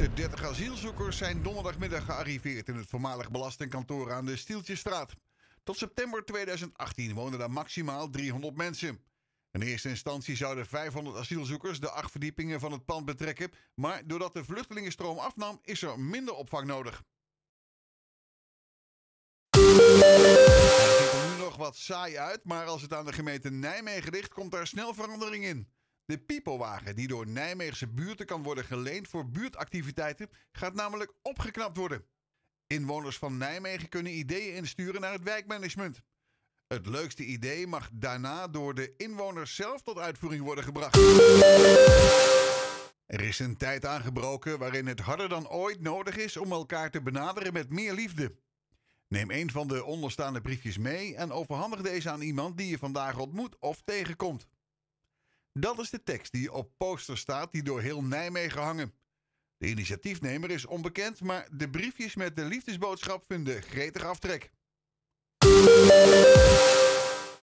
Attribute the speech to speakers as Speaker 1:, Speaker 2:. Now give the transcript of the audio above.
Speaker 1: de 30 asielzoekers zijn donderdagmiddag gearriveerd in het voormalig belastingkantoor aan de Stieltjesstraat. Tot september 2018 woonden daar maximaal 300 mensen. In eerste instantie zouden 500 asielzoekers de acht verdiepingen van het pand betrekken, maar doordat de vluchtelingenstroom afnam, is er minder opvang nodig. Het ziet er nu nog wat saai uit, maar als het aan de gemeente Nijmegen ligt, komt daar snel verandering in. De piepelwagen, die door Nijmeegse buurten kan worden geleend voor buurtactiviteiten, gaat namelijk opgeknapt worden. Inwoners van Nijmegen kunnen ideeën insturen naar het wijkmanagement. Het leukste idee mag daarna door de inwoners zelf tot uitvoering worden gebracht. Er is een tijd aangebroken waarin het harder dan ooit nodig is om elkaar te benaderen met meer liefde. Neem een van de onderstaande briefjes mee en overhandig deze aan iemand die je vandaag ontmoet of tegenkomt. Dat is de tekst die op poster staat die door heel Nijmegen hangen. De initiatiefnemer is onbekend, maar de briefjes met de liefdesboodschap vinden gretig aftrek.